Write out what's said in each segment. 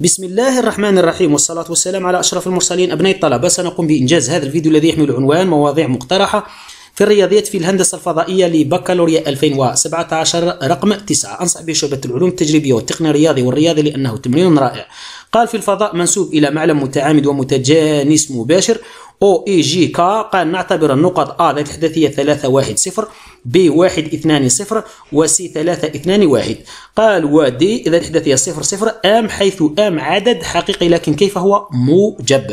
بسم الله الرحمن الرحيم والصلاة والسلام على أشرف المرسلين أبناء الطلبة سنقوم بإنجاز هذا الفيديو الذي يحمل عنوان مواضيع مقترحة في الرياضيات في الهندسة الفضائية لبكالوريا 2017 رقم 9 أنصح به شعبة العلوم التجريبية والتقنية الرياضي والرياضي لأنه تمرين رائع قال في الفضاء منسوب إلى معلم متعامد ومتجانس مباشر أو إي جي كا قال نعتبر النقط ا ذات الحداثية 3 1 0 ب واحد اثنان صفر وسي ثلاثة اثنان واحد قال ودي إذا الإحداثية صفر صفر أم حيث أم عدد حقيقي لكن كيف هو موجب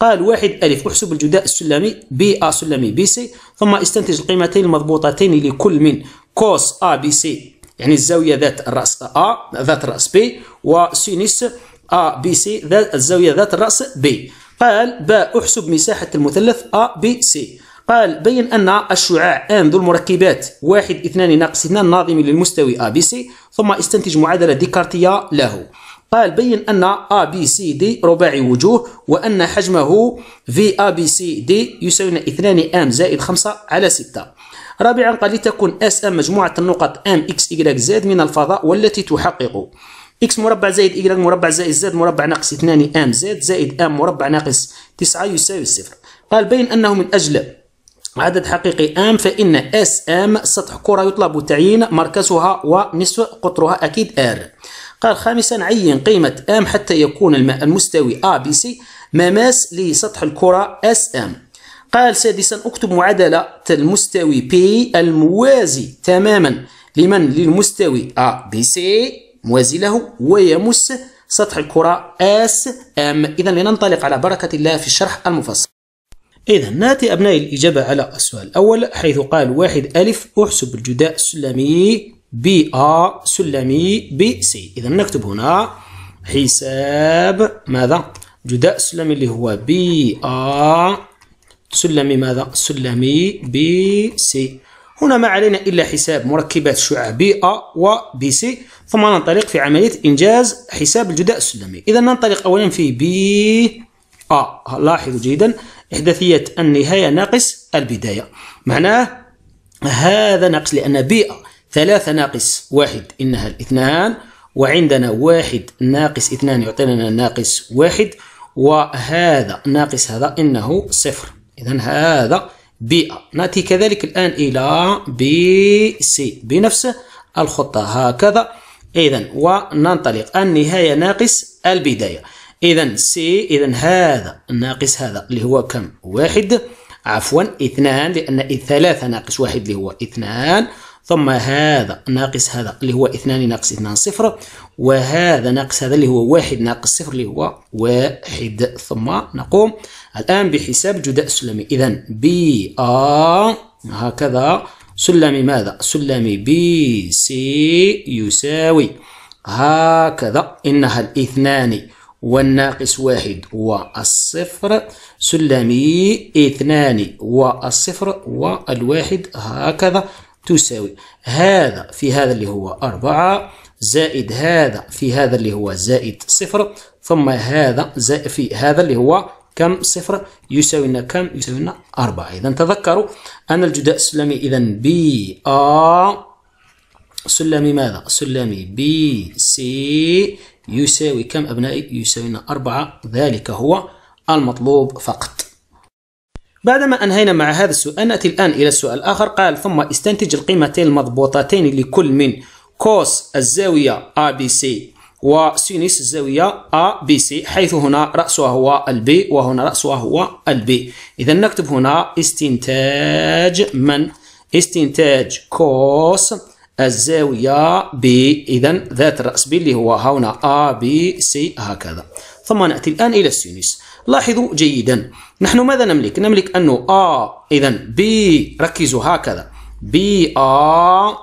قال واحد ألف احسب الجداء السلمي بي أ سلمي بي سي ثم استنتج القيمتين المضبوطتين لكل من كوس أ بي سي يعني الزاوية ذات الرأس أ ذات الرأس بي وسينس أ بي سي ذات الزاوية ذات الرأس بي قال باء احسب مساحة المثلث أ بي سي قال بين أن الشعاع آن ذو المركبات واحد اثنان ناقص اثنان ناظم للمستوي ABC ثم استنتج معادلة ديكارتية له قال بين أن ABCD رباعي وجوه وأن حجمه في أ يساوي اثنان ام زائد خمسة على ستة رابعا قال لتكن اس ام مجموعة النقط ام اكس y زاد من الفضاء والتي تحقق اكس مربع زائد y مربع زائد زاد مربع ناقص 2 ام زد زائد ام مربع ناقص 9 يساوي 0 قال بين انه من اجل عدد حقيقي ام فإن اس ام سطح كرة يطلب تعيين مركزها ونصف قطرها أكيد ار قال خامسا عين قيمة ام حتى يكون المستوي ا بي سي مماس لسطح الكرة اس ام قال سادسا اكتب معادلة المستوي بي الموازي تماما لمن للمستوي ا بي سي موازي له ويمس سطح الكرة اس ام إذا لننطلق على بركة الله في الشرح المفصل إذا ناتي أبنائي الإجابة على السؤال الأول حيث قال واحد ألف أحسب الجداء السلمي بي أ سلمي بي سي إذا نكتب هنا حساب ماذا؟ جداء السلمي اللي هو بي أ سلمي ماذا؟ سلمي بي سي هنا ما علينا إلا حساب مركبات شعاع بي أ وبي سي ثم ننطلق في عملية إنجاز حساب الجداء السلمي إذا ننطلق أولا في بي أ لاحظوا جيدا إحداثية النهاية ناقص البداية معناه هذا ناقص لأن بيئة ثلاثة ناقص واحد إنها الاثنان وعندنا واحد ناقص اثنان يعطينا ناقص واحد وهذا ناقص هذا إنه صفر إذا هذا بيئة نأتي كذلك الآن إلى بي سي بنفس الخطة هكذا إذا وننطلق النهاية ناقص البداية إذا سي إذا هذا ناقص هذا اللي هو كم واحد عفوا اثنان لأن ثلاثة ناقص واحد اللي هو اثنان ثم هذا ناقص هذا اللي هو اثنان ناقص اثنان صفر وهذا ناقص هذا اللي هو واحد ناقص صفر اللي هو واحد ثم نقوم الآن بحساب جداء السلمي إذا بي آ هكذا سلمي ماذا؟ سلمي بي سي يساوي هكذا إنها الاثنان والناقص واحد والصفر سلمي اثنان والصفر والواحد هكذا تساوي هذا في هذا اللي هو أربعة زائد هذا في هذا اللي هو زائد صفر ثم هذا زائد في هذا اللي هو كم صفر يساوي لنا كم يساوي لنا أربعة إذا تذكروا أن الجداء السلمي إذا بي آ سلمي ماذا؟ سلمي بي سي يساوي كم أبنائي؟ يساوينا أربعة ذلك هو المطلوب فقط بعدما أنهينا مع هذا السؤال نأتي الآن إلى السؤال الآخر قال ثم استنتج القيمتين المضبوطتين لكل من كوس الزاوية ABC وسينيس الزاوية ABC حيث هنا رأسها هو الB وهنا رأسها هو الB إذا نكتب هنا استنتاج من استنتاج كوس الزاوية ب إذا ذات الرأس ب اللي هو هنا أ ب سي هكذا ثم نأتي الآن إلى السينوس لاحظوا جيدا نحن ماذا نملك؟ نملك أنه أ إذا ب ركزوا هكذا ب أ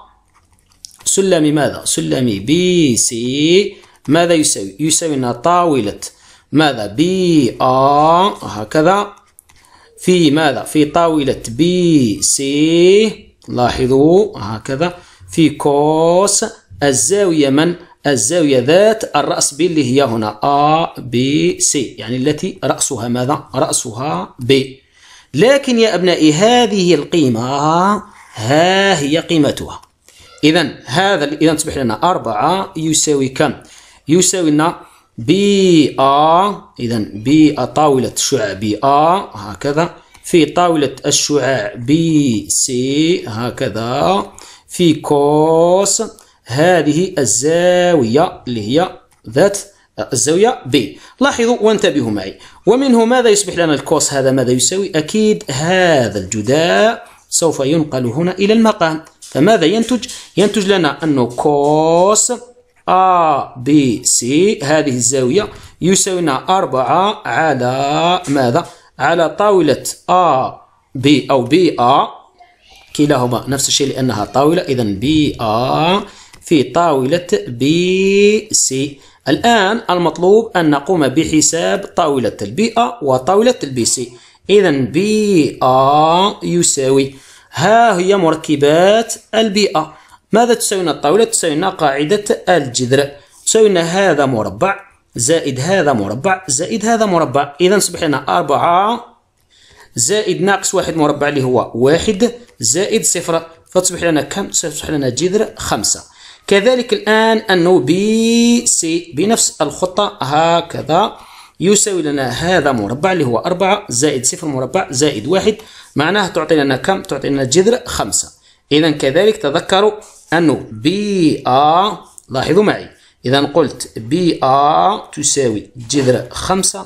سلم ماذا؟ سلم ب سي ماذا يساوي؟ يساوي لنا طاولة ماذا؟ ب أ هكذا في ماذا؟ في طاولة ب سي لاحظوا هكذا في كوس الزاوية من الزاوية ذات الرأس ب اللي هي هنا أ ب س يعني التي رأسها ماذا؟ رأسها ب لكن يا أبنائي هذه القيمة ها هي قيمتها إذا هذا إذا تصبح لنا أربعة يساوي كم؟ يساوي لنا بي أ إذا بي طاولة شعاع بي أ هكذا في طاولة الشعاع بي سي هكذا في كوس هذه الزاوية اللي هي ذات الزاوية بي لاحظوا وانتبهوا معي ومنه ماذا يصبح لنا الكوس هذا ماذا يساوي أكيد هذا الجداء سوف ينقل هنا إلى المقام فماذا ينتج ينتج لنا أنه كوس A B C هذه الزاوية يساوينا أربعة على ماذا على طاولة A B أو B A كلاهما نفس الشيء لأنها طاولة إذا بي آ في طاولة بي سي الآن المطلوب أن نقوم بحساب طاولة البي آ وطاولة البي سي إذا بي آ يساوي ها هي مركبات البي آ ماذا تساوينا الطاولة؟ تساوينا قاعدة الجذر تساوينا هذا مربع زائد هذا مربع زائد هذا مربع إذا صبح لنا 4 زائد ناقص واحد مربع اللي هو واحد زائد صفر فتصبح لنا كم تصبح لنا جذر خمسة كذلك الآن أنه بي سي بنفس الخطة هكذا يساوي لنا هذا مربع اللي هو أربعة زائد صفر مربع زائد واحد معناه تعطي لنا كم تعطي لنا جذر خمسة إذا كذلك تذكروا أنه بي آ لاحظوا معي إذا قلت بي آ تساوي جذر خمسة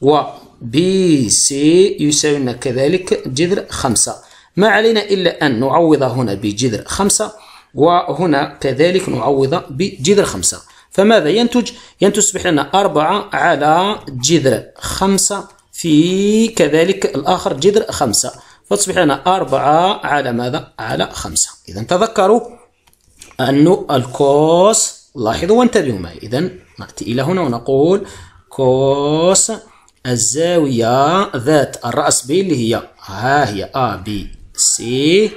و بي سي يساوي لنا كذلك جذر خمسة ما علينا إلا أن نعوض هنا بجذر خمسة وهنا كذلك نعوض بجذر خمسة فماذا ينتج؟ ينتج تصبح لنا أربعة على جذر خمسة في كذلك الآخر جذر خمسة فتصبح لنا أربعة على ماذا؟ على خمسة إذا تذكروا أن الكوس لاحظوا وانتبهوا معي إذا نأتي إلى هنا ونقول كوس الزاوية ذات الرأس ب اللي هي ها هي أ بي سي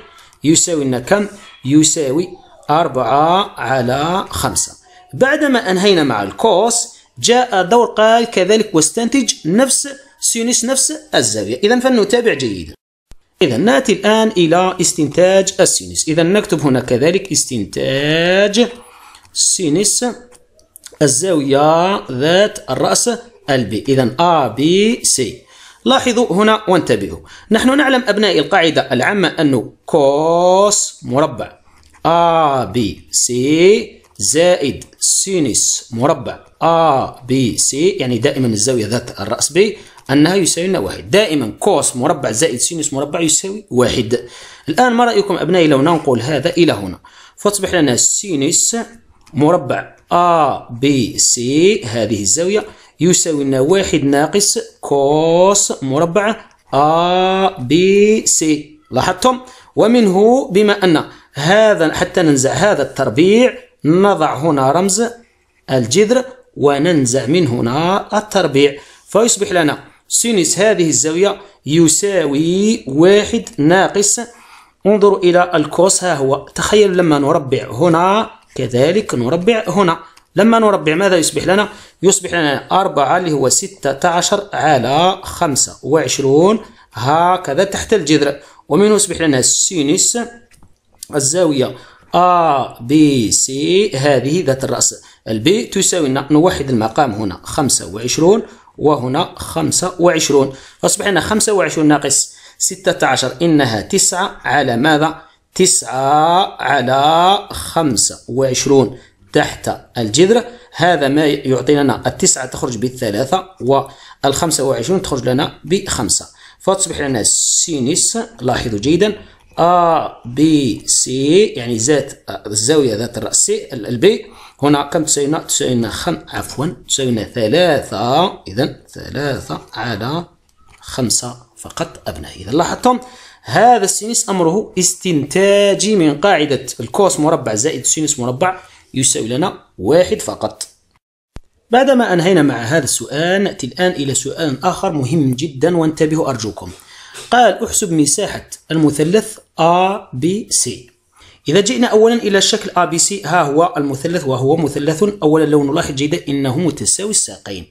يساوي لنا كم؟ يساوي أربعة على خمسة بعدما أنهينا مع الكوس جاء دور قال كذلك واستنتج نفس سينس نفس الزاوية إذا فلنتابع جيدا إذا نأتي الآن إلى استنتاج السينس. إذا نكتب هنا كذلك استنتاج سينس الزاوية ذات الرأس البي إذا A B C لاحظوا هنا وانتبهوا نحن نعلم أبنائي القاعدة العامة أنه كوس مربع A B C زائد سينس مربع A B C يعني دائما الزاوية ذات الرأس B أنها يساوي لنا واحد دائما كوس مربع زائد سينس مربع يساوي واحد الآن ما رأيكم أبنائي لو ننقل هذا إلى هنا فتصبح لنا سينس مربع A B C هذه الزاوية يساوي لنا واحد ناقص كوس مربع ا بي سي لاحظتم ومنه بما أن هذا حتى ننزع هذا التربيع نضع هنا رمز الجذر وننزع من هنا التربيع فيصبح لنا سينس هذه الزاوية يساوي واحد ناقص انظروا إلى الكوس ها هو تخيل لما نربع هنا كذلك نربع هنا لما نربع ماذا يصبح لنا؟ يصبح لنا 4 اللي هو 16 على 25 هكذا تحت الجذر ومن يصبح لنا سينس الزاوية A B C هذه ذات الرأس البي تساوي لنا نوحد المقام هنا 25 وهنا 25 فأصبح لنا 25 ناقص 16 إنها 9 على ماذا؟ 9 على 25 تحت الجذر هذا ما يعطي لنا التسعة تخرج بالثلاثة والخمسة وعشرون تخرج لنا بخمسة فتصبح لنا سينس لاحظوا جيدا A B C يعني ذات الزاوية ذات الرأس سي البي هنا كم تساوينا تساوينا خم عفوا تساوينا ثلاثة إذا ثلاثة على خمسة فقط أبنائي إذا لاحظتم هذا السينس أمره استنتاجي من قاعدة الكوس مربع زائد سينس مربع يساوي لنا واحد فقط بعدما أنهينا مع هذا السؤال نأتي الآن إلى سؤال آخر مهم جدا وانتبهوا أرجوكم قال احسب مساحة المثلث ABC إذا جئنا أولا إلى الشكل ABC ها هو المثلث وهو مثلث أولا لو نلاحظ جيدا إنه متساوي الساقين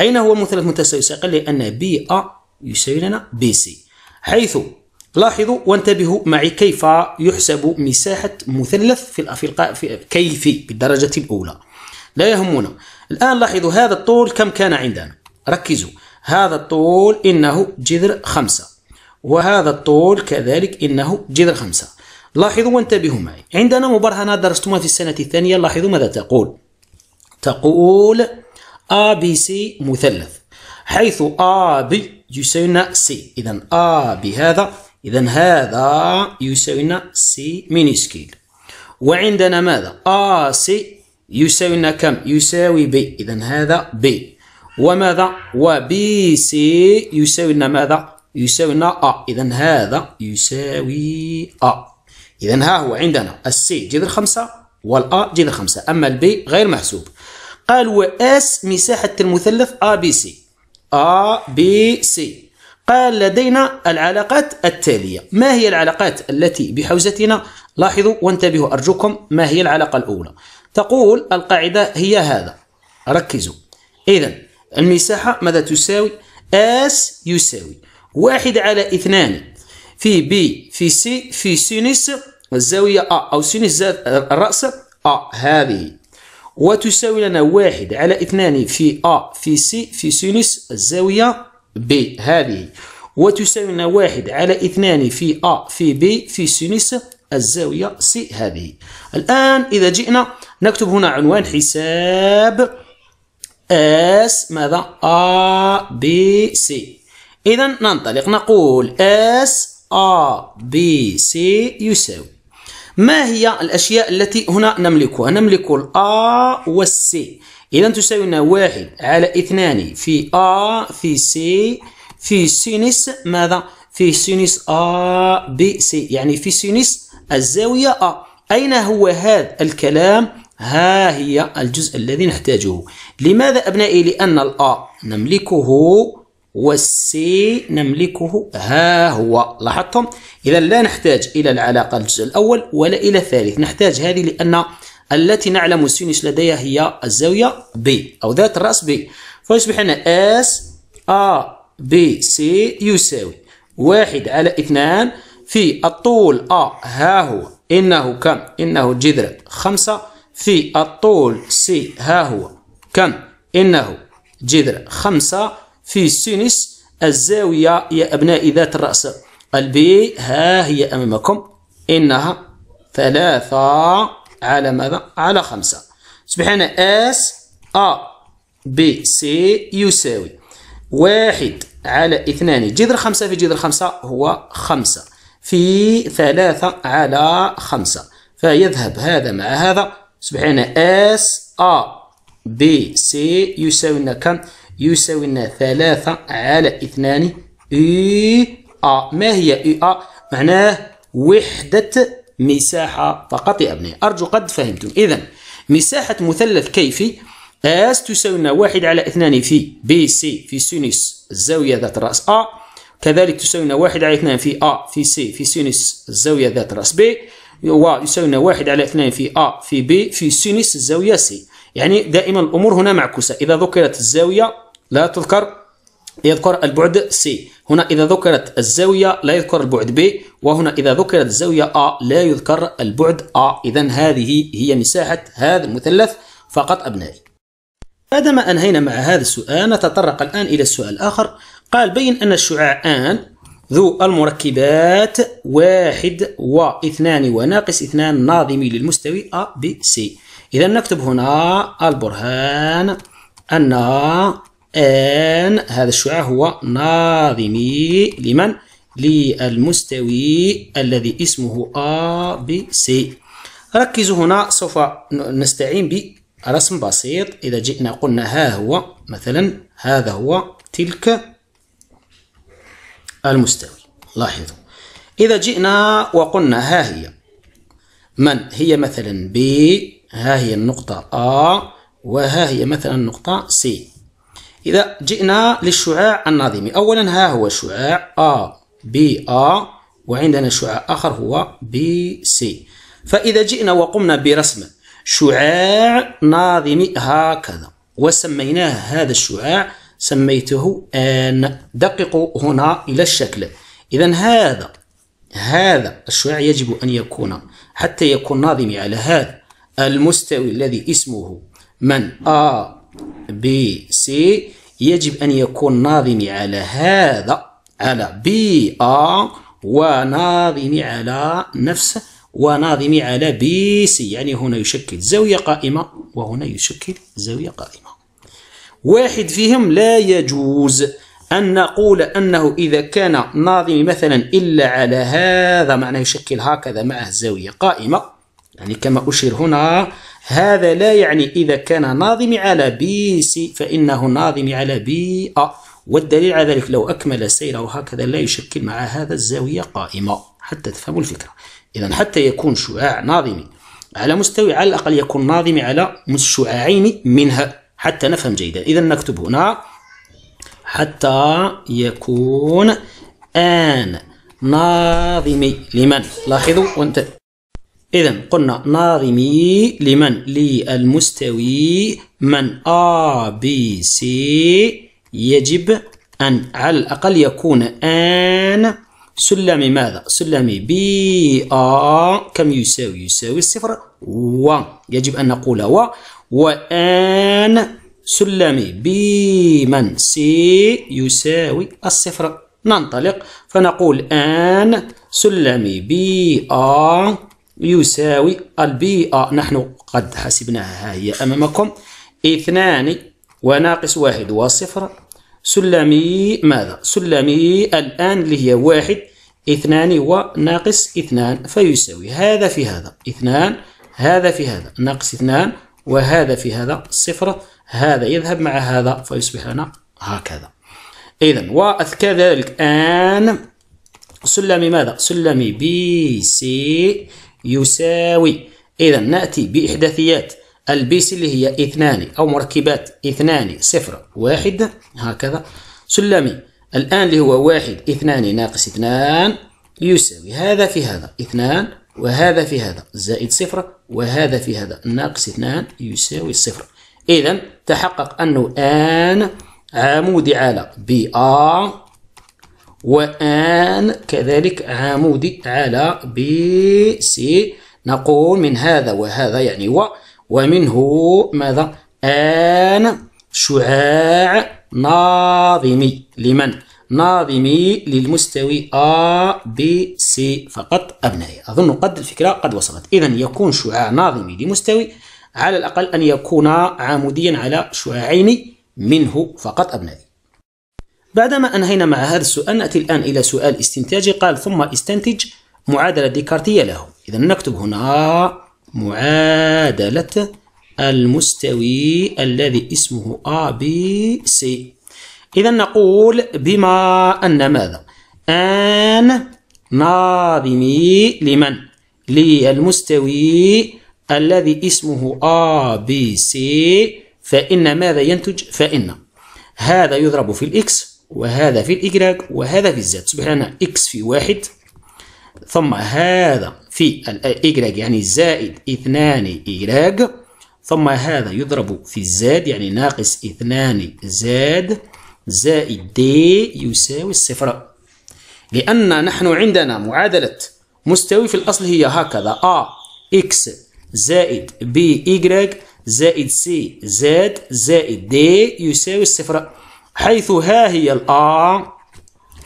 أين هو المثلث متساوي الساقين لأن BA يساوي لنا BC حيث لاحظوا وانتبهوا معي كيف يحسب مساحة مثلث في, في, في كيفي بالدرجة الأولى لا يهمنا الآن لاحظوا هذا الطول كم كان عندنا ركزوا هذا الطول إنه جذر خمسة وهذا الطول كذلك إنه جذر خمسة لاحظوا وانتبهوا معي عندنا مبرهنات درستمها في السنة الثانية لاحظوا ماذا تقول تقول C مثلث حيث AB يساوي يساوينا C إذا A بهذا إذا آه، هذا يساوي لنا سي مينيسكيل وعندنا ماذا؟ آ سي يساوي لنا كم؟ يساوي بي إذا هذا بي وماذا؟ وبي سي يساوي لنا ماذا؟ يساوي لنا أ إذا هذا يساوي أ إذا ها هو عندنا السي جذر خمسة والأ جذر خمسة أما البي غير محسوب قال وإس مساحة المثلث أ بي سي أ بي سي قال لدينا العلاقات التالية ما هي العلاقات التي بحوزتنا لاحظوا وانتبهوا أرجوكم ما هي العلاقة الأولى تقول القاعدة هي هذا ركزوا إذا المساحة ماذا تساوي اس يساوي واحد على اثنان في بي في سي في سينس الزاوية أ أو سينس الرأس أ هذه وتساوي لنا واحد على اثنان في أ في سي في سينس الزاوية ب هذه وتساوينا واحد على اثنان في أ في ب في سينس الزاوية سي هذه الآن إذا جئنا نكتب هنا عنوان حساب اس ماذا ا ب سي إذا ننطلق نقول اس ا ب سي يساوي ما هي الأشياء التي هنا نملكها نملك الأ والسي إذا تساوينا واحد على اثنان في أ في سي في سينس ماذا؟ في سينس أ بي سي يعني في سينس الزاوية أ أين هو هذا الكلام؟ ها هي الجزء الذي نحتاجه لماذا أبنائي؟ لأن الأ نملكه والسي نملكه ها هو لاحظتم إذا لا نحتاج إلى العلاقة الجزء الأول ولا إلى الثالث نحتاج هذه لأن التي نعلم السينس لديها هي الزاوية بي أو ذات الرأس بي فيصبح لنا اس ا بي سي يساوي واحد على اثنان في الطول ا ها هو إنه كم إنه جذر خمسة في الطول سي ها هو كم إنه جذر خمسة في سينس الزاوية يا أبنائي ذات الرأس البي ها هي أمامكم إنها ثلاثة على ماذا؟ على خمسة يصبح عندنا اس ا بي سي يساوي واحد على اثنان جذر خمسة في جذر خمسة هو خمسة في ثلاثة على خمسة فيذهب هذا مع هذا يصبح عندنا اس ا بي سي يساوي لنا كم؟ يساوي لنا ثلاثة على اثنان اي ا ما هي اي ا؟ معناه وحدة مساحة فقط يا أبنائي أرجو قد فهمتم إذا مساحة مثلث كيفي اس تساوي لنا واحد على اثنان في بي سي في سينوس الزاوية ذات رأس أ كذلك تساوي لنا واحد على اثنان في أ في سي في سينوس الزاوية ذات رأس بي ويساوي لنا واحد على اثنان في أ في بي في سينوس الزاوية سي يعني دائما الأمور هنا معكوسة إذا ذكرت الزاوية لا تذكر يذكر البعد سي هنا إذا ذكرت الزاوية لا يذكر البعد بي وهنا إذا ذكرت الزاوية A لا يذكر البعد A إذا هذه هي مساحة هذا المثلث فقط أبنائي بعدما ما أنهينا مع هذا السؤال نتطرق الآن إلى السؤال الآخر قال بين أن الشعاع آن ذو المركبات واحد واثنان وناقص اثنان ناظمي للمستوي A B C إذا نكتب هنا البرهان أن أن هذا الشعاع هو ناظمي لمن؟ للمستوي الذي اسمه ا ب سي ركزوا هنا سوف نستعين برسم بسيط إذا جئنا قلنا ها هو مثلا هذا هو تلك المستوي لاحظوا إذا جئنا وقلنا ها هي من هي مثلا ب ها هي النقطة ا وها هي مثلا النقطة سي إذا جئنا للشعاع الناظمي أولا ها هو شعاع A B A وعندنا شعاع آخر هو B C فإذا جئنا وقمنا برسم شعاع ناظمي هكذا وسميناه هذا الشعاع سميته N دققوا هنا إلى الشكل إذا هذا هذا الشعاع يجب أن يكون حتى يكون ناظمي على هذا المستوي الذي اسمه من A B سي يجب أن يكون ناظمي على هذا على بي أ وناظمي على نفسه وناظمي على بي سي يعني هنا يشكل زاوية قائمة وهنا يشكل زاوية قائمة واحد فيهم لا يجوز أن نقول أنه إذا كان ناظمي مثلا إلا على هذا معناه يشكل هكذا معه زاوية قائمة يعني كما أشير هنا هذا لا يعني إذا كان ناظم على بي سي فإنه ناظم على بي أ آه. والدليل على ذلك لو أكمل سيره هكذا لا يشكل مع هذا الزاوية قائمة حتى تفهموا الفكرة إذا حتى يكون شعاع ناظمي على مستوي على الأقل يكون ناظمي على شعاعين منها حتى نفهم جيدا إذا نكتب هنا حتى يكون آن ناظمي لمن لاحظوا وانت إذا قلنا ناظمي لمن للمستوي من A B C يجب أن على الأقل يكون أن سلم ماذا؟ سلم B آ كم يساوي؟ يساوي الصفر و يجب أن نقول و وآن سلم ب من C يساوي الصفر ننطلق فنقول آن سلم B آ يساوي البيئة نحن قد حسبناها ها هي أمامكم اثنان وناقص واحد وصفر سلمي ماذا؟ سلمي الآن اللي هي واحد اثنان وناقص اثنان فيساوي هذا في هذا اثنان هذا في هذا ناقص اثنان وهذا في هذا صفر هذا يذهب مع هذا فيصبح لنا هكذا إذا وكذلك آن سلمي ماذا؟ سلمي بي سي يساوي إذا نأتي بإحداثيات البيس اللي هي اثنان أو مركبات اثنان صفر واحد هكذا سلمي الآن اللي هو واحد اثنان ناقص اثنان يساوي هذا في هذا اثنان وهذا في هذا زائد صفر وهذا في هذا ناقص اثنان يساوي صفر إذا تحقق أنه آن عمودي على بي آر وآن كذلك عمودي على بي سي نقول من هذا وهذا يعني و ومنه ماذا آن شعاع ناظمي لمن ناظمي للمستوي A B C فقط أبنائي أظن قد الفكرة قد وصلت إذا يكون شعاع ناظمي لمستوي على الأقل أن يكون عموديا على شعاعين منه فقط أبنائي بعدما أنهينا مع هذا السؤال نأتي الآن إلى سؤال استنتاجي قال ثم استنتج معادلة ديكارتية له إذا نكتب هنا معادلة المستوي الذي اسمه A B C إذا نقول بما أن ماذا أن ناظمي لمن للمستوي الذي اسمه A B C فإن ماذا ينتج فإن هذا يضرب في الإكس وهذا في الإكراك وهذا في الزاد تصبح لنا إكس في واحد ثم هذا في الإكراك يعني زائد اثنان إكراك ثم هذا يضرب في الزاد يعني ناقص اثنان زاد زائد دي يساوي الصفر لأن نحن عندنا معادلة مستوي في الأصل هي هكذا أ إكس زائد بي إكراك زائد سي زاد زائد دي يساوي الصفر حيث ها هي الآ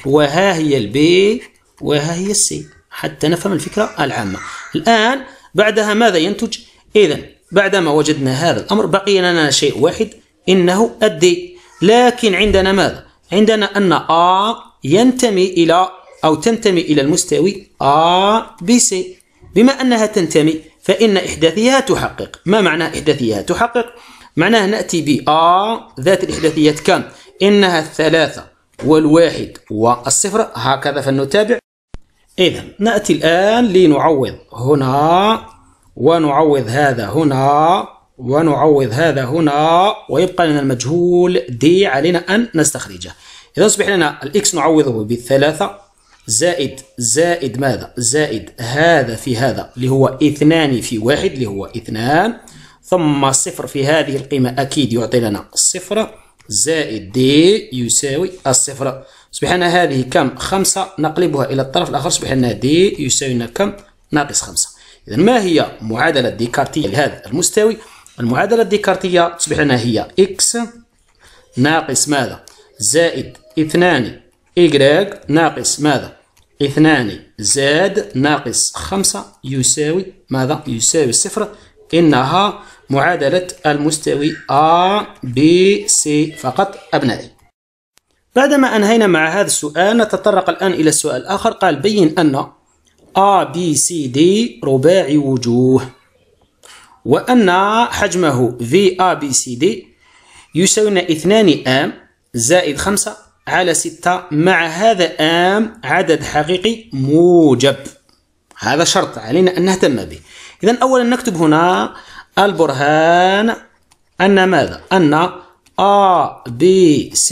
وها هي البي وها هي السي حتى نفهم الفكرة العامة الآن بعدها ماذا ينتج؟ إذا بعدما وجدنا هذا الأمر بقي لنا شيء واحد إنه الدي لكن عندنا ماذا؟ عندنا أن آ ينتمي إلى أو تنتمي إلى المستوي آ بي سي بما أنها تنتمي فإن إحداثيها تحقق ما معنى إحداثيها تحقق؟ معناه نأتي ب آ ذات الإحداثيات كم؟ إنها الثلاثة والواحد والصفر هكذا فلنتابع إذا نأتي الآن لنعوض هنا ونعوض هذا هنا ونعوض هذا هنا ويبقى لنا المجهول دي علينا أن نستخرجه إذا أصبح لنا الإكس نعوضه بالثلاثة زائد زائد ماذا؟ زائد هذا في هذا اللي هو اثنان في واحد اللي هو اثنان ثم صفر في هذه القيمة أكيد يعطي لنا صفر زائد دي يساوي الصفر أصبح هذه كم خمسة نقلبها إلى الطرف الآخر أصبح لنا دي يساوي كم ناقص خمسة إذا ما هي معادلة ديكارتية لهذا المستوي المعادلة الديكارتية تصبح لنا هي إكس ناقص ماذا زائد اثنان إيكغيك ناقص ماذا اثنان زائد ناقص خمسة يساوي ماذا يساوي صفر إنها معادلة المستوي A B C فقط أبنائي بعدما أنهينا مع هذا السؤال نتطرق الآن إلى السؤال الآخر قال بين أن A B C D رباعي وجوه وأن حجمه في A B C D يساوينا 2 آم زائد 5 على 6 مع هذا آم عدد حقيقي موجب هذا شرط علينا أن نهتم به إذا أولا نكتب هنا البرهان أن ماذا؟ أن A B C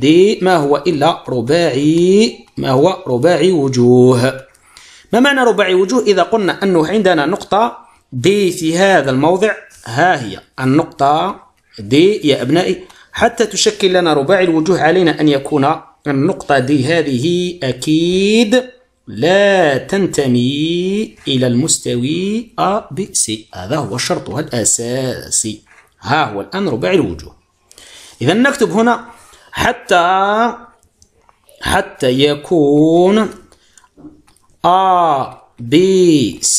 D ما هو إلا رباعي ما هو رباعي وجوه ما معنى رباعي وجوه إذا قلنا أنه عندنا نقطة D في هذا الموضع ها هي النقطة D يا أبنائي حتى تشكل لنا رباعي الوجوه علينا أن يكون النقطة D هذه أكيد لا تنتمي إلى المستوي A B C هذا هو شرطها الأساسي ها هو الآن رباعي الوجوه إذا نكتب هنا حتى حتى يكون A B C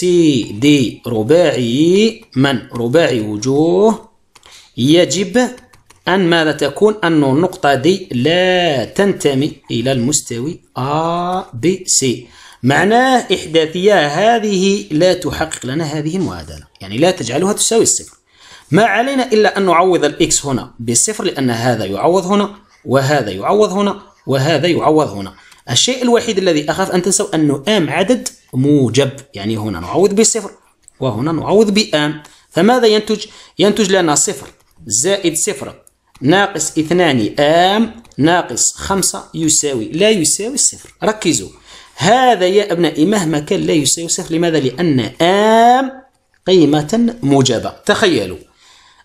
D رباعي من رباعي وجوه يجب أن ماذا تكون أن النقطة دي لا تنتمي إلى المستوي A B C معناه إحداثية هذه لا تحقق لنا هذه المعادلة يعني لا تجعلها تساوي الصفر ما علينا إلا أن نعوض الإكس هنا بالصفر لأن هذا يعوض هنا وهذا يعوض هنا وهذا يعوض هنا الشيء الوحيد الذي أخاف أن تنسوا أنه آم عدد موجب يعني هنا نعوض بصفر وهنا نعوض بآم فماذا ينتج؟ ينتج لنا صفر زائد صفر ناقص اثنان آم ناقص خمسة يساوي لا يساوي الصفر ركزوا هذا يا أبنائي مهما كان لا يوصف لماذا؟ لأن آم قيمة موجبة تخيلوا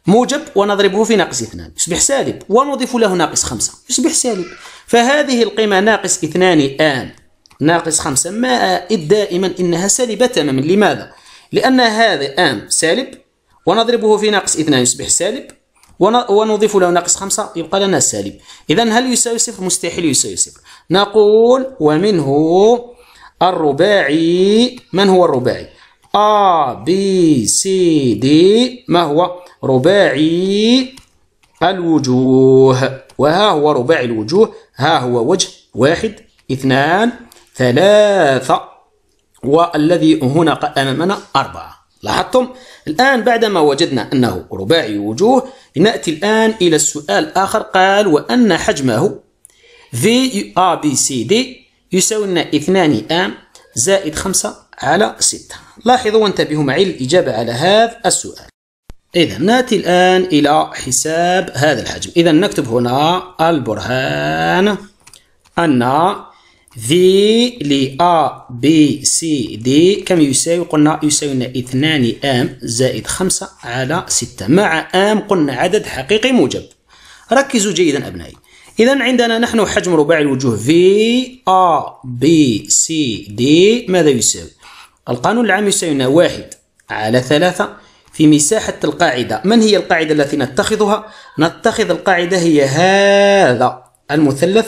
موجب ونضربه في ناقص اثنان يصبح سالب ونضيف له ناقص خمسة يصبح سالب فهذه القيمة ناقص اثنان آم ناقص خمسة ما دائما إنها سالبة تماما لماذا؟ لأن هذا آم سالب ونضربه في ناقص اثنان يصبح سالب ونضيف له ناقص 5 يبقى لنا سالب إذا هل يساوي صفر مستحيل يساوي صفر نقول ومنه الرباعي من هو الرباعي A B C D ما هو رباعي الوجوه وها هو رباعي الوجوه ها هو وجه واحد اثنان ثلاثة والذي هنا امامنا أربعة لاحظتم؟ الآن بعدما وجدنا أنه رباعي وجوه نأتي الآن إلى السؤال الآخر قال وأن حجمه في A B C D يساوي لنا 2 آم زائد 5 على 6 لاحظوا وانتبهوا معي للإجابة على هذا السؤال إذا نأتي الآن إلى حساب هذا الحجم إذا نكتب هنا البرهان أن ذي ل A B C D كم يساوي قلنا لنا اثنان آم زائد خمسة على ستة مع آم قلنا عدد حقيقي موجب ركزوا جيدا أبنائي إذا عندنا نحن حجم رباعي الوجوه V A B C D ماذا يساوي؟ القانون العام لنا واحد على ثلاثة في مساحة القاعدة من هي القاعدة التي نتخذها؟ نتخذ القاعدة هي هذا المثلث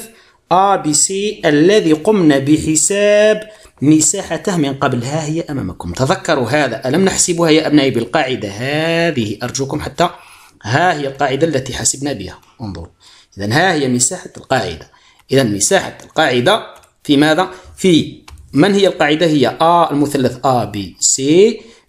A B C الذي قمنا بحساب مساحته من قبل ها هي أمامكم تذكروا هذا ألم نحسبها يا أبنائي بالقاعدة هذه أرجوكم حتى ها هي القاعدة التي حسبنا بها انظروا إذا ها هي مساحة القاعدة إذا مساحة القاعدة في ماذا؟ في من هي القاعدة هي A المثلث A B C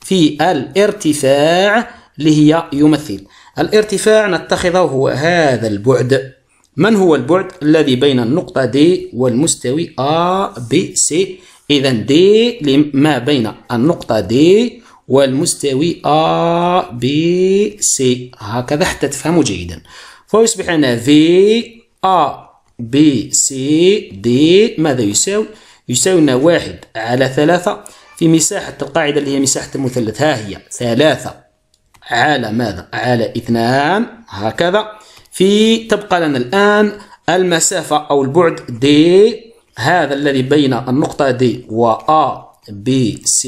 في الارتفاع اللي هي يمثل الارتفاع نتخذه هو هذا البعد من هو البعد الذي بين النقطة D والمستوي ABC إذا D ما بين النقطة D والمستوي ABC هكذا حتى تفهموا جيدا فيصبح لنا V ABC D ماذا يساوي؟ يساوي لنا واحد على ثلاثة في مساحة القاعدة اللي هي مساحة المثلث ها هي ثلاثة على ماذا؟ على اثنان هكذا في تبقى لنا الآن المسافة أو البعد D هذا الذي بين النقطة D و A B C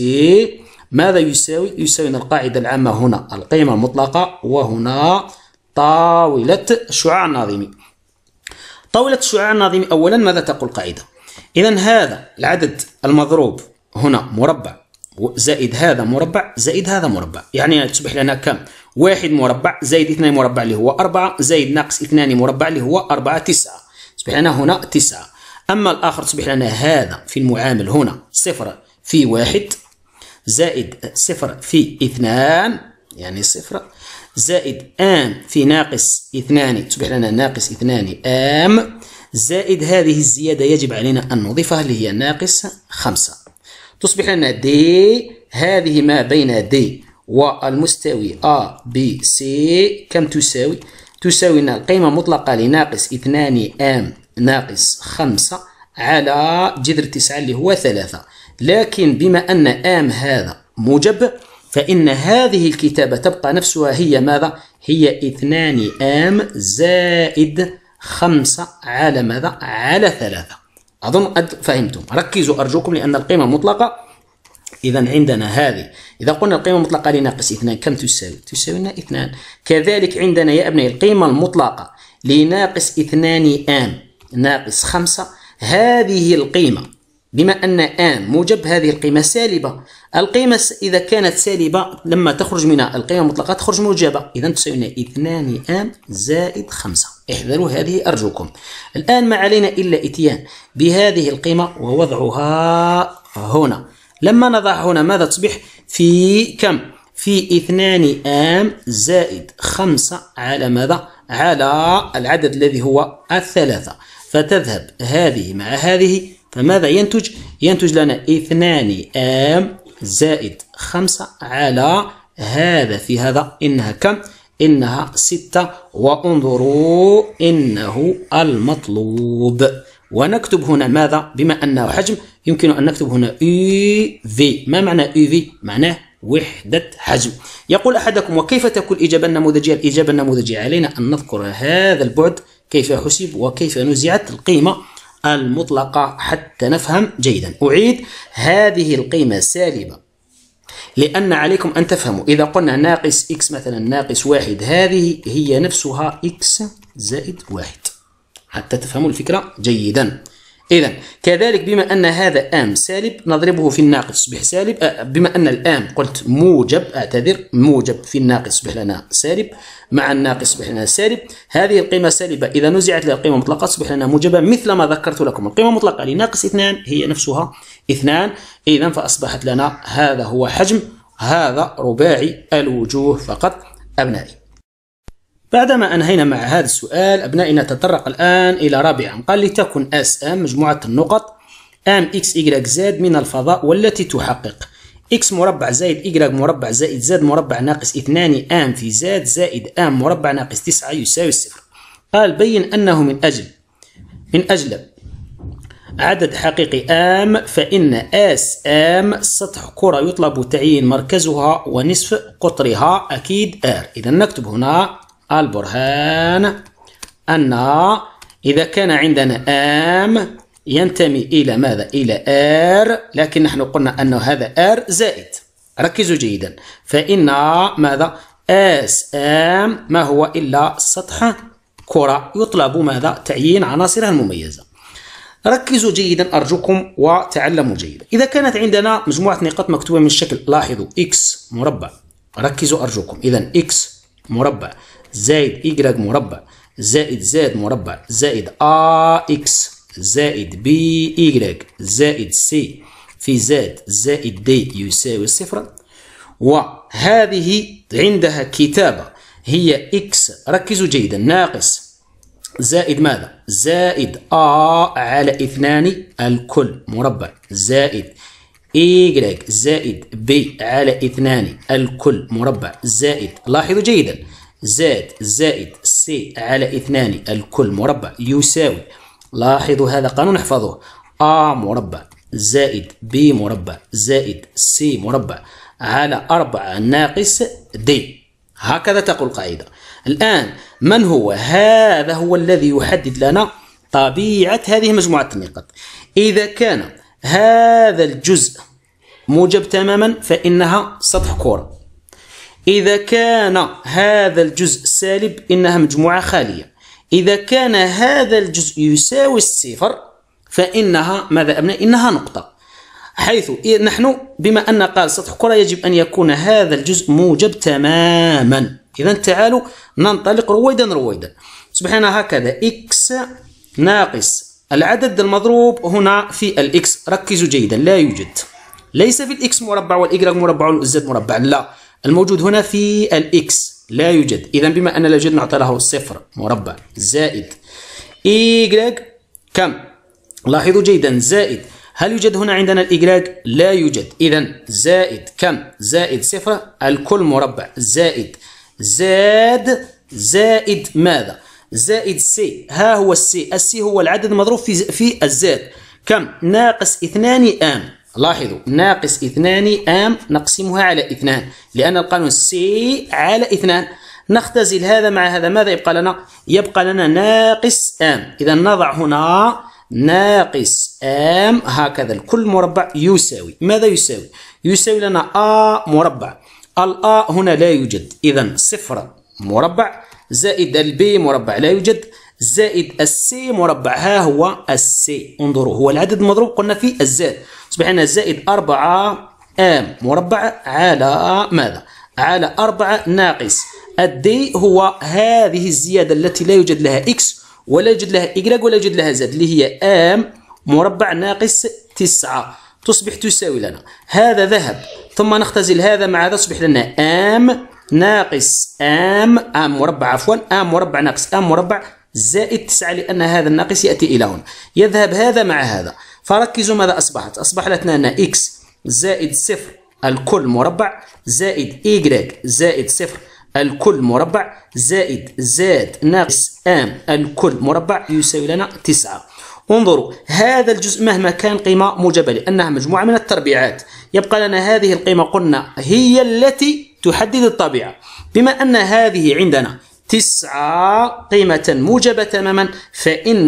ماذا يساوي؟ يساوي القاعدة العامة هنا القيمة المطلقة وهنا طاولة الشعاع الناظمي طاولة الشعاع الناظمي أولا ماذا تقول القاعدة؟ إذا هذا العدد المضروب هنا مربع زائد هذا مربع زائد هذا مربع يعني تصبح لنا كم؟ واحد مربع زائد اثنان مربع اللي هو أربعة زائد ناقص اثنان مربع اللي هو أربعة تسعة تصبح لنا هنا تسعة أما الآخر تصبح لنا هذا في المعامل هنا صفر في واحد زائد صفر في اثنان يعني صفر زائد آم في ناقص اثنان تصبح لنا ناقص اثنان آم زائد هذه الزيادة يجب علينا أن نضيفها اللي هي ناقص خمسة تصبح لنا دي هذه ما بين دي والمستوي A B C كم تساوي؟ تساوينا القيمة المطلقة لناقص اثنان ام ناقص خمسة على جذر تسعة اللي هو ثلاثة لكن بما أن ام هذا موجب فإن هذه الكتابة تبقى نفسها هي ماذا؟ هي اثنان ام زائد خمسة على ماذا؟ على ثلاثة أظن قد فهمتم ركزوا أرجوكم لأن القيمة المطلقة إذا عندنا هذه إذا قلنا القيمة المطلقة لناقص اثنان كم تساوي؟ تساوي لنا اثنان كذلك عندنا يا أبنائي القيمة المطلقة لناقص اثنان آم ناقص خمسة هذه القيمة بما أن آم موجب هذه القيمة سالبة القيمة إذا كانت سالبة لما تخرج من القيمة المطلقة تخرج موجبة إذا تساوي لنا اثنان آم زائد خمسة احذروا هذه أرجوكم الآن ما علينا إلا إتيان بهذه القيمة ووضعها هنا لما نضع هنا ماذا تصبح في كم في اثنان آم زائد خمسة على ماذا على العدد الذي هو الثلاثة فتذهب هذه مع هذه فماذا ينتج ينتج لنا اثنان آم زائد خمسة على هذا في هذا إنها كم إنها ستة وانظروا إنه المطلوب ونكتب هنا ماذا بما أنه حجم يمكن أن نكتب هنا اي في ما معنى اي في معناه وحدة حجم يقول أحدكم وكيف تكون الإجابة النموذجية الإجابة النموذجية علينا أن نذكر هذا البعد كيف حسب وكيف نزعت القيمة المطلقة حتى نفهم جيدا أعيد هذه القيمة سالبة لأن عليكم أن تفهموا إذا قلنا ناقص اكس مثلا ناقص واحد هذه هي نفسها اكس زائد واحد حتى تفهموا الفكرة جيدا إذا كذلك بما أن هذا آم سالب نضربه في الناقص يصبح سالب آه، بما أن الآم قلت موجب أعتذر موجب في الناقص يصبح لنا سالب مع الناقص يصبح لنا سالب هذه القيمة سالبة إذا نزعت لها قيمة مطلقة تصبح لنا موجبة مثل ما ذكرت لكم القيمة المطلقة لناقص اثنان هي نفسها اثنان إذا فأصبحت لنا هذا هو حجم هذا رباعي الوجوه فقط أبنائي بعدما أنهينا مع هذا السؤال أبنائي نتطرق الآن إلى رابعا قال لتكن اس ام مجموعة النقط ام اكس y زاد من الفضاء والتي تحقق إكس مربع زائد y مربع زائد زاد مربع ناقص 2 ام في زاد زائد ام مربع ناقص 9 يساوي الصفر قال بين أنه من أجل من أجل عدد حقيقي آم فإن آس آم سطح كرة يطلب تعيين مركزها ونصف قطرها أكيد آر إذا نكتب هنا البرهان أن إذا كان عندنا آم ينتمي إلى ماذا؟ إلى آر لكن نحن قلنا أن هذا آر زائد ركزوا جيدا فإن ماذا؟ آس آم ما هو إلا سطح كرة يطلب ماذا؟ تعيين عناصرها المميزة ركزوا جيدا أرجوكم وتعلموا جيدا إذا كانت عندنا مجموعة نقاط مكتوبة من الشكل لاحظوا x مربع ركزوا أرجوكم إذا x مربع زائد y مربع زائد z مربع زائد آ إكس زائد بي زائد سي في z زائد d يساوي صفر وهذه عندها كتابة هي إكس ركزوا جيدا ناقص زائد ماذا؟ زائد آ على اثنان الكل مربع زائد إيجريك زائد b على اثنان الكل مربع زائد لاحظوا جيدا زاد زائد سي على اثنان الكل مربع يساوي لاحظوا هذا قانون احفظوه ا مربع زائد ب مربع زائد سي مربع على 4 ناقص د هكذا تقول القاعدة الآن من هو؟ هذا هو الذي يحدد لنا طبيعة هذه مجموعة النقاط إذا كان هذا الجزء موجب تماما فإنها سطح كرة إذا كان هذا الجزء سالب إنها مجموعة خالية إذا كان هذا الجزء يساوي الصفر فإنها ماذا أبناء إنها نقطة حيث نحن بما أن قال سطح كرة يجب أن يكون هذا الجزء موجب تماما إذا تعالوا ننطلق رويدا رويدا سبحان هكذا إكس ناقص العدد المضروب هنا في الإكس ركزوا جيدا لا يوجد ليس في الإكس مربع والإكراج مربع والزد مربع لا الموجود هنا في الإكس لا يوجد إذا بما ان لا يوجد نعطي له صفر مربع زائد إيجراج كم؟ لاحظوا جيدا زائد هل يوجد هنا عندنا الإجراج؟ لا يوجد إذا زائد كم؟ زائد صفر الكل مربع زائد زاد زائد ماذا؟ زائد سي ها هو السي السي هو العدد المضروب في في الزاد كم؟ ناقص اثنان آم لاحظوا ناقص اثنان ام نقسمها على اثنان لان القانون سي على اثنان نختزل هذا مع هذا ماذا يبقى لنا يبقى لنا ناقص ام اذا نضع هنا ناقص ام هكذا الكل مربع يساوي ماذا يساوي يساوي لنا ا مربع الا هنا لا يوجد اذا صفر مربع زائد البي مربع لا يوجد زائد السي مربع ها هو السي انظروا هو العدد المضروب قلنا فيه الزائد يصبح عندنا زائد 4 ام مربع على ماذا على 4 ناقص الدي هو هذه الزيادة التي لا يوجد لها إكس ولا يوجد لها إيكغيك ولا يوجد لها زد اللي هي آم مربع ناقص تسعة تصبح تساوي لنا هذا ذهب ثم نختزل هذا مع هذا تصبح لنا آم ناقص آم آم مربع عفوا آم مربع ناقص آم مربع زائد تسعة لأن هذا الناقص يأتي إلى هنا يذهب هذا مع هذا فركزوا ماذا أصبحت أصبح لنا هنا إكس زائد صفر الكل مربع زائد إيجريك زائد صفر الكل مربع زائد z ناقص ام الكل مربع يساوي لنا 9 انظروا هذا الجزء مهما كان قيمة موجبة لأنها مجموعة من التربيعات يبقى لنا هذه القيمة قلنا هي التي تحدد الطبيعة بما أن هذه عندنا تسعة قيمة موجبة تماما فإن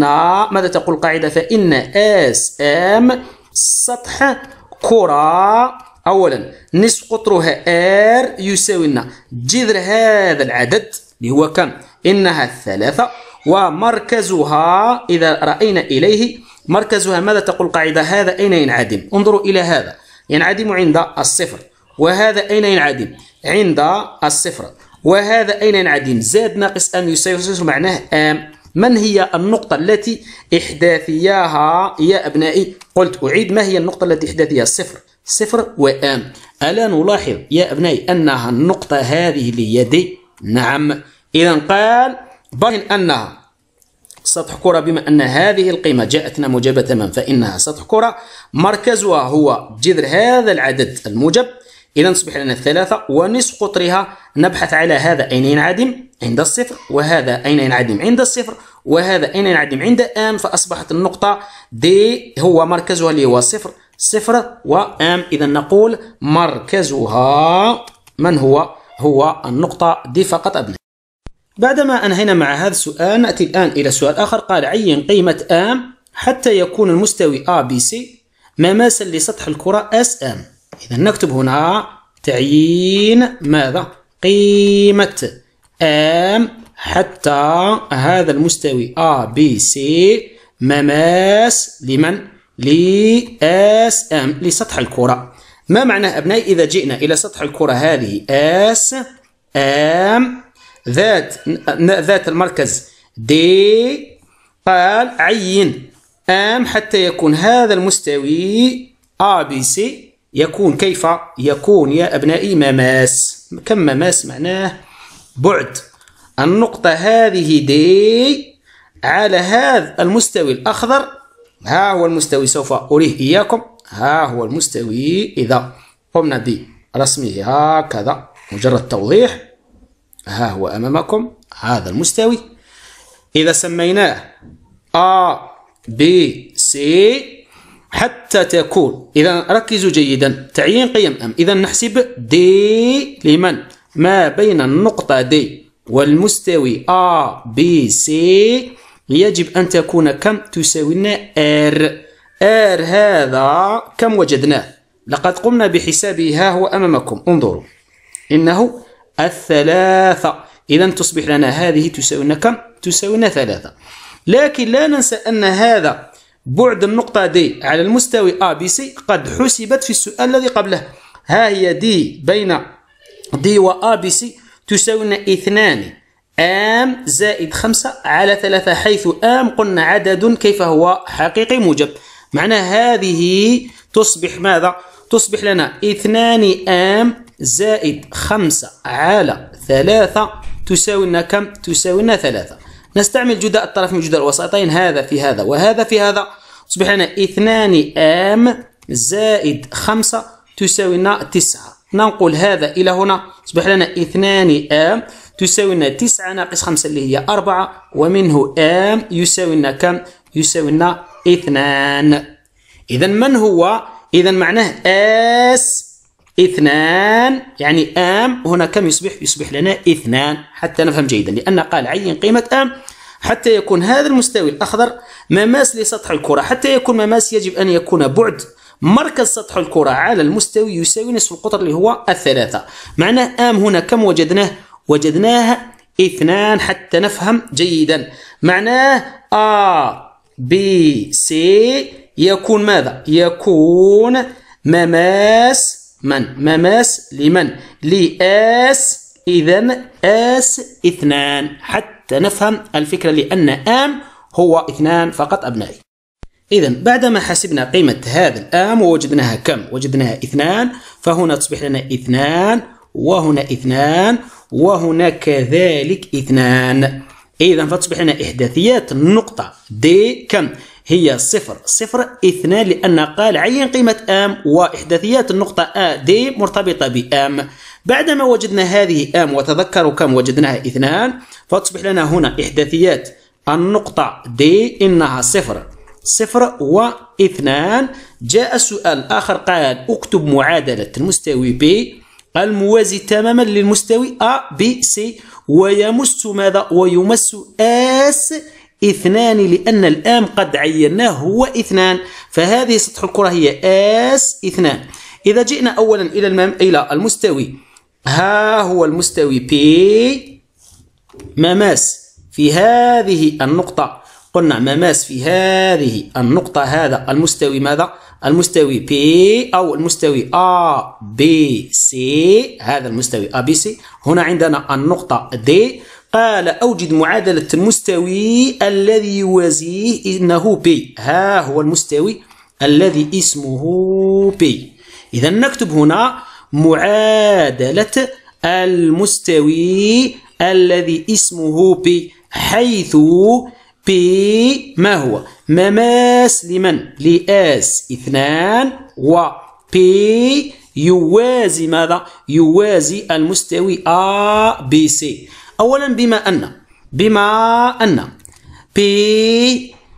ماذا تقول القاعدة فإن اس ام سطح كرة أولا نصف قطرها ار يساوي لنا جذر هذا العدد اللي هو كم إنها ثلاثة ومركزها إذا رأينا إليه مركزها ماذا تقول القاعدة هذا أين ينعدم انظروا إلى هذا ينعدم عند الصفر وهذا أين ينعدم عند الصفر وهذا أين ينعدم زاد ناقص أن يساوي معناه آم من هي النقطة التي إحداثياها يا أبنائي قلت أعيد ما هي النقطة التي إحداثياها؟ صفر صفر وآم ألا نلاحظ يا أبنائي أنها النقطة هذه ليدي نعم إذا قال باين أنها سطح كرة بما أن هذه القيمة جاءتنا موجبة فإنها سطح كرة مركزها هو جذر هذا العدد الموجب إذا تصبح لنا الثلاثة ونصف قطرها نبحث على هذا أين ينعدم عند الصفر وهذا أين ينعدم عند الصفر وهذا أين ينعدم عند آم فأصبحت النقطة دي هو مركزها اللي هو صفر صفر وآم إذا نقول مركزها من هو هو النقطة دي فقط أبناء بعدما أنهينا مع هذا السؤال نأتي الآن إلى سؤال آخر قال عين قيمة آم حتى يكون المستوي ABC مماسا لسطح الكرة SM إذا نكتب هنا تعيين ماذا؟ قيمة M حتى هذا المستوي A B C مماس لمن؟ لأس S M لسطح الكرة ما معنى أبنائي إذا جئنا إلى سطح الكرة هذه S M ذات ذات المركز D قال عين M حتى يكون هذا المستوي A B C يكون كيف يكون يا أبنائي مماس كم مماس معناه بعد النقطة هذه دي على هذا المستوي الأخضر ها هو المستوي سوف أريه إياكم ها هو المستوي إذا قمنا برسمه هكذا مجرد توضيح ها هو أمامكم هذا المستوي إذا سميناه A B C حتى تكون إذا ركزوا جيدا تعيين قيم أم إذا نحسب دي لمن ما بين النقطة دي والمستوي A B C يجب أن تكون كم تساوي لنا R R هذا كم وجدناه لقد قمنا بحسابه ها هو أمامكم انظروا إنه الثلاثة إذا تصبح لنا هذه تساوي لنا كم؟ تساوي لنا ثلاثة لكن لا ننسى أن هذا بعد النقطة دي على المستوي ABC قد حسبت في السؤال الذي قبله ها هي دي بين دي و ABC تساوي لنا اثنان آم زائد خمسة على ثلاثة حيث آم قلنا عدد كيف هو حقيقي موجب معنى هذه تصبح ماذا؟ تصبح لنا اثنان آم زائد خمسة على ثلاثة تساوي لنا كم؟ تساوي لنا ثلاثة نستعمل جداء الطرف من جداء الوسطين هذا في هذا وهذا في هذا تصبح لنا اثنان ام زائد خمسة تساوي لنا تسعة ننقل هذا إلى هنا تصبح لنا اثنان ام تساوي لنا تسعة ناقص خمسة اللي هي أربعة ومنه ام يساوي لنا كم؟ يساوي لنا اثنان إذا من هو؟ إذا معناه اس اثنان يعني ام هنا كم يصبح؟ يصبح لنا اثنان حتى نفهم جيدا لأن قال عين قيمة ام حتى يكون هذا المستوي الأخضر مماس لسطح الكرة حتى يكون مماس يجب أن يكون بعد مركز سطح الكرة على المستوي يساوي نصف القطر اللي هو الثلاثة معناه آم هنا كم وجدناه؟ وجدناه اثنان حتى نفهم جيدا معناه آ بي سي يكون ماذا؟ يكون مماس من؟ مماس لمن؟ لأس إذا آس اثنان حتى نفهم الفكرة لأن آم هو اثنان فقط أبنائي إذا بعدما حسبنا قيمة هذا الآم ووجدناها كم؟ وجدناها اثنان فهنا تصبح لنا اثنان وهنا اثنان وهنا كذلك اثنان إذا فتصبح لنا إحداثيات النقطة دي كم؟ هي صفر صفر اثنان لأن قال عين قيمة آم وإحداثيات النقطة آ دي مرتبطة بآم بعدما وجدنا هذه ام وتذكروا كم وجدناها اثنان فتصبح لنا هنا احداثيات النقطة دي إنها صفر صفر واثنان جاء السؤال الآخر قال اكتب معادلة المستوي بي الموازي تماما للمستوي A B C ويمس ماذا ويمس S اثنان لأن الام قد عيناه هو اثنان فهذه سطح الكرة هي S اثنان إذا جئنا أولا إلى إلى المستوي ها هو المستوي P مماس في هذه النقطة قلنا مماس في هذه النقطة هذا المستوي ماذا؟ المستوي P أو المستوي ABC هذا المستوي ABC هنا عندنا النقطة D قال أوجد معادلة المستوي الذي يوازيه إنه P ها هو المستوي الذي اسمه P إذا نكتب هنا معادلة المستوي الذي اسمه P حيث P ما هو مماس لمن لآس اثنان و P يوازي ماذا يوازي المستوي A B C أولا بما أن بما أن P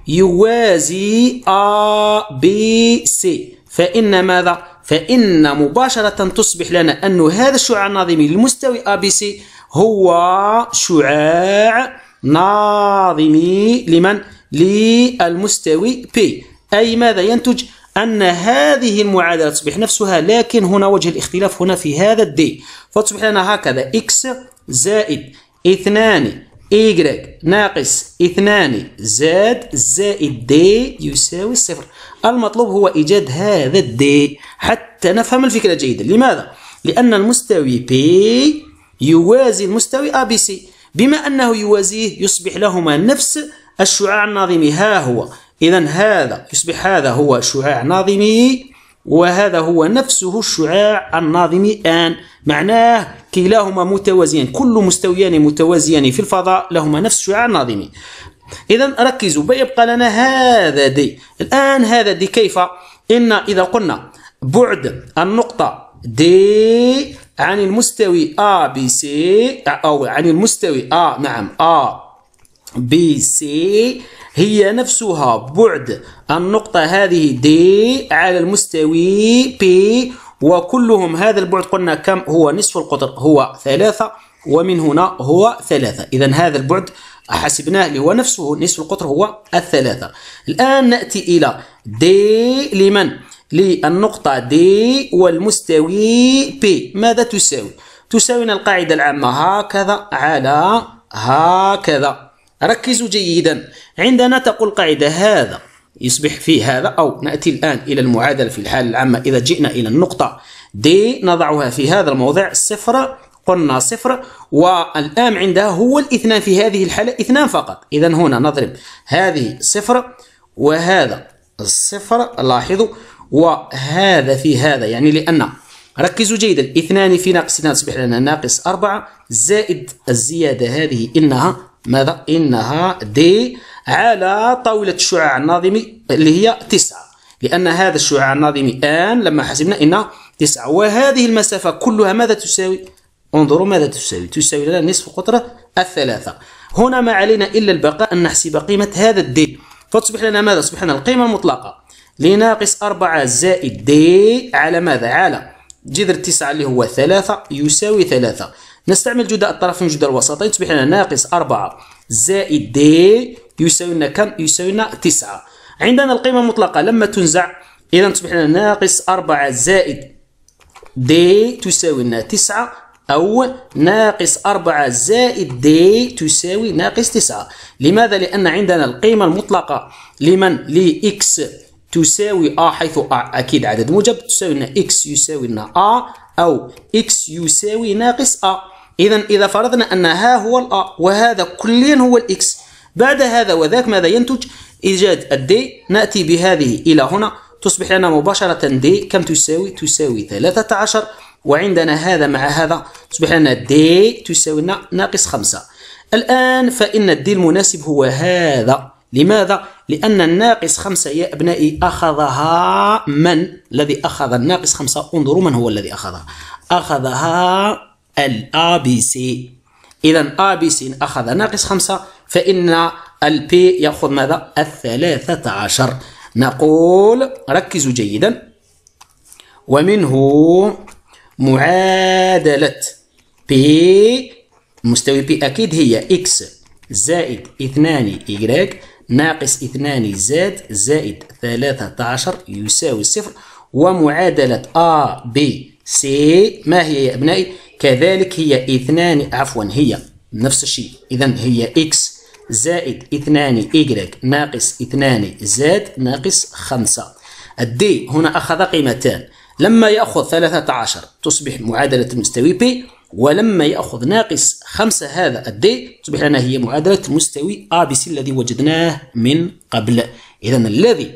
يوازي A B C فإن ماذا فإن مباشرة تصبح لنا أن هذا الشعاع الناظمي للمستوي ABC هو شعاع ناظمي لمن؟ للمستوي P أي ماذا ينتج؟ أن هذه المعادلة تصبح نفسها لكن هنا وجه الاختلاف هنا في هذا الدي فتصبح لنا هكذا x زائد اثنان y ناقص اثنان زاد زائد d يساوي صفر المطلوب هو إيجاد هذا الدي حتى نفهم الفكرة جيدا لماذا؟ لأن المستوي بي يوازي المستوي ABC بما أنه يوازيه يصبح لهما نفس الشعاع الناظمي ها هو إذا هذا يصبح هذا هو شعاع ناظمي وهذا هو نفسه الشعاع الناظمي آن معناه كلاهما متوازيان كل مستويان متوازيان في الفضاء لهما نفس شعاع ناظمي إذا ركزوا بيبقى لنا هذا دي الآن هذا دي كيف إن إذا قلنا بعد النقطة دي عن المستوي A B C أو عن المستوي A نعم A B C هي نفسها بعد النقطة هذه D على المستوي P وكلهم هذا البعد قلنا كم هو نصف القطر هو ثلاثة ومن هنا هو ثلاثة إذا هذا البعد حسبناه اللي هو نفسه نصف القطر هو الثلاثة الآن نأتي إلى دي لمن؟ للنقطة دي والمستوي بي ماذا تساوي؟ تساوينا القاعدة العامة هكذا على هكذا ركزوا جيدا عندنا تقول قاعدة هذا يصبح فيه هذا أو نأتي الآن إلى المعادلة في الحالة العامة إذا جئنا إلى النقطة دي نضعها في هذا الموضع صفر قلنا صفر والآم عندها هو الاثنان في هذه الحالة اثنان فقط إذا هنا نضرب هذه صفر وهذا الصفر لاحظوا وهذا في هذا يعني لأن ركزوا جيدا اثنان في ناقص اثنان تصبح لنا ناقص أربعة زائد الزيادة هذه إنها ماذا؟ إنها دي على طاولة الشعاع الناظمي اللي هي تسعة لأن هذا الشعاع الناظمي الآن لما حسبنا إنها تسعة وهذه المسافة كلها ماذا تساوي؟ انظروا ماذا تساوي تساوي لنا نصف قطرة الثلاثة هنا ما علينا إلا البقاء أن نحسب قيمة هذا الدي فتصبح لنا ماذا تصبح لنا القيمة المطلقة لناقص أربعة زائد دي على ماذا على جذر التسعة اللي هو 3 يساوي 3 نستعمل جداء الطرفين جداء الوسطين تصبح لنا ناقص أربعة زائد دي يساوي لنا كم يساوي لنا 9 عندنا القيمة المطلقة لما تنزع إذا تصبح لنا ناقص أربعة زائد دي تساوي لنا 9 أو ناقص 4 زائد دي تساوي ناقص 9 لماذا؟ لأن عندنا القيمة المطلقة لمن لإكس تساوي A حيث A أكيد عدد موجب تساوي لنا إكس يساوي لنا A أو إكس يساوي ناقص A إذا إذا فرضنا أن ها هو الأ وهذا كليا هو الإكس بعد هذا وذاك ماذا ينتج؟ إيجاد الدي نأتي بهذه إلى هنا تصبح لنا مباشرة دي كم تساوي؟ تساوي 13 وعندنا هذا مع هذا تصبح لنا دي تساوي لنا ناقص خمسة الآن فإن الدي المناسب هو هذا لماذا؟ لأن الناقص خمسة يا أبنائي أخذها من؟ الذي أخذ الناقص خمسة انظروا من هو الذي أخذها أخذها الأ بي سي إذا أ بي سي أخذ ناقص خمسة فإن البي يأخذ ماذا؟ الثلاثة عشر نقول ركزوا جيدا ومنه معادلة بي مستوي بي أكيد هي إكس زائد اثنان Y ناقص اثنان زاد زائد ثلاثة عشر يساوي صفر ومعادلة أ بي سي ما هي يا أبنائي؟ كذلك هي اثنان عفوا هي نفس الشيء إذا هي إكس زائد اثنان Y ناقص اثنان زاد ناقص خمسة الدي هنا أخذ قيمتان لما يأخذ 13 تصبح معادلة المستوي بي ولما يأخذ ناقص 5 هذا الدي تصبح لنا هي معادلة مستوي A بي سي الذي وجدناه من قبل إذا الذي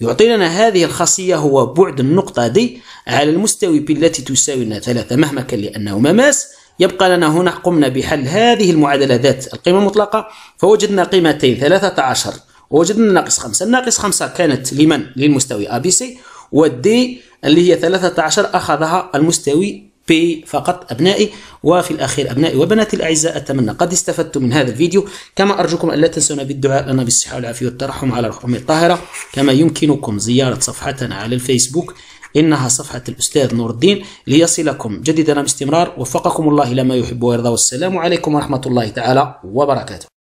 يعطي لنا هذه الخاصية هو بعد النقطة دي على المستوي بي التي تساوي لنا 3 مهما كان لأنه ماس يبقى لنا هنا قمنا بحل هذه المعادلة ذات القيمة المطلقة فوجدنا قيمتين 13 ووجدنا ناقص 5 ناقص 5 كانت لمن؟ للمستوي A بي سي والدي اللي هي 13 أخذها المستوي بي فقط أبنائي وفي الأخير أبنائي وبناتي الأعزاء أتمنى قد استفدتم من هذا الفيديو كما أرجوكم ألا تنسونا بالدعاء لنا بالصحة والعافية والترحم على الحرم الطاهرة كما يمكنكم زيارة صفحتنا على الفيسبوك إنها صفحة الأستاذ نور الدين ليصلكم جديدنا باستمرار وفقكم الله لما يحب ويرضى والسلام عليكم ورحمة الله تعالى وبركاته